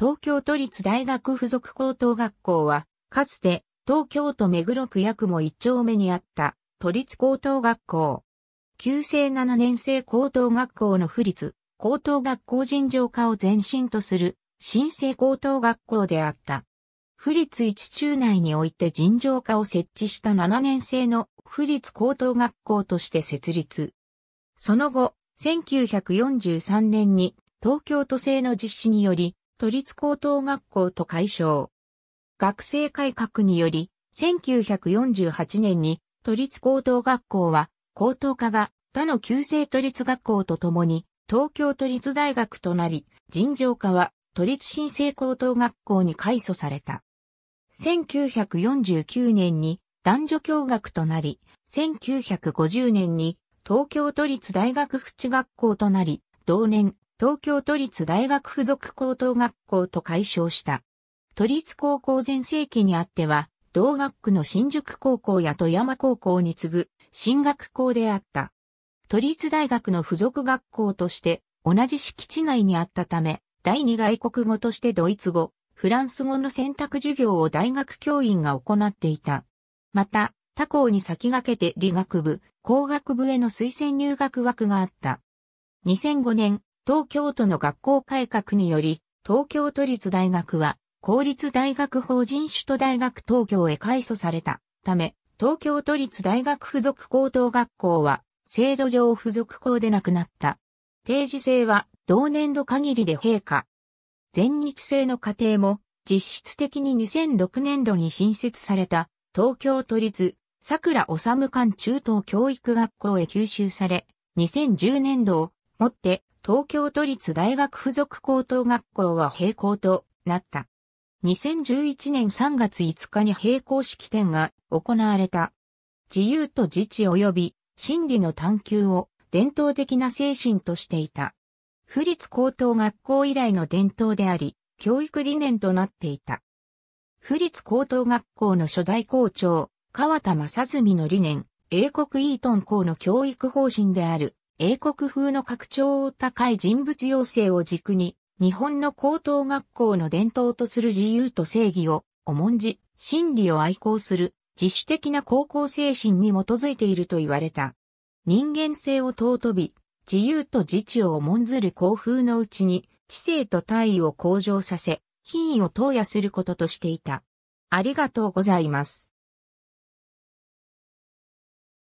東京都立大学附属高等学校は、かつて東京都目黒区八雲一丁目にあった都立高等学校。旧制7年生高等学校の府立高等学校尋常化を前身とする新生高等学校であった。府立一中内において尋常化を設置した7年生の府立高等学校として設立。その後、1943年に東京都政の実施により、都立高等学校と解消。学生改革により、1948年に都立高等学校は高等科が他の旧制都立学校とともに東京都立大学となり、尋常科は都立新生高等学校に改組された。1949年に男女共学となり、1950年に東京都立大学淵学校となり、同年東京都立大学附属高等学校と改称した。都立高校全盛期にあっては、同学区の新宿高校や富山高校に次ぐ進学校であった。都立大学の附属学校として同じ敷地内にあったため、第二外国語としてドイツ語、フランス語の選択授業を大学教員が行っていた。また、他校に先駆けて理学部、工学部への推薦入学枠があった。2005年、東京都の学校改革により、東京都立大学は、公立大学法人首都大学東京へ改組されたため、東京都立大学附属高等学校は、制度上付属校でなくなった。定時制は、同年度限りで陛下。全日制の課程も、実質的に2006年度に新設された、東京都立、桜治館中等教育学校へ吸収され、2010年度をもって東京都立大学附属高等学校は閉校となった。2011年3月5日に閉校式典が行われた。自由と自治及び真理の探求を伝統的な精神としていた。府立高等学校以来の伝統であり、教育理念となっていた。府立高等学校の初代校長、川田正純の理念、英国イートン校の教育方針である、英国風の拡張を高い人物要請を軸に、日本の高等学校の伝統とする自由と正義を重んじ、真理を愛好する自主的な高校精神に基づいていると言われた。人間性を尊び、自由と自治を重んずる校風のうちに、知性と体位を向上させ、品位を投与することとしていた。ありがとうございます。